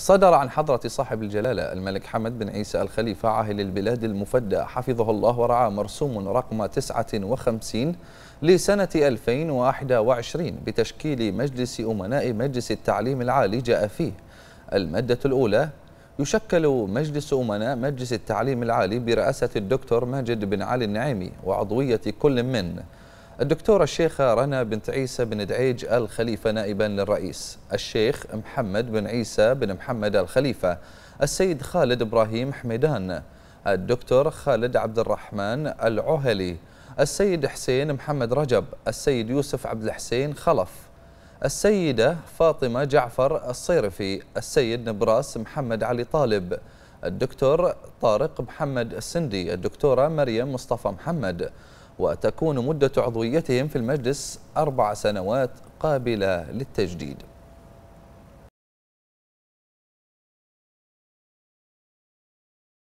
صدر عن حضرة صاحب الجلالة الملك حمد بن عيسى الخليفة عاهل البلاد المفدى حفظه الله ورعاه مرسوم رقم 59 لسنة 2021 بتشكيل مجلس أمناء مجلس التعليم العالي جاء فيه المادة الأولى يشكل مجلس أمناء مجلس التعليم العالي برئاسة الدكتور ماجد بن علي النعيمي وعضوية كل من الدكتورة الشيخة رنا بنت عيسى بن دعيج الخليفة نائبا للرئيس الشيخ محمد بن عيسى بن محمد الخليفة السيد خالد إبراهيم حميدان الدكتور خالد عبد الرحمن العهلي السيد حسين محمد رجب السيد يوسف عبد الحسين خلف السيدة فاطمة جعفر الصيرفي السيد نبراس محمد علي طالب الدكتور طارق محمد السندي الدكتورة مريم مصطفى محمد وتكون مدة عضويتهم في المجلس أربع سنوات قابلة للتجديد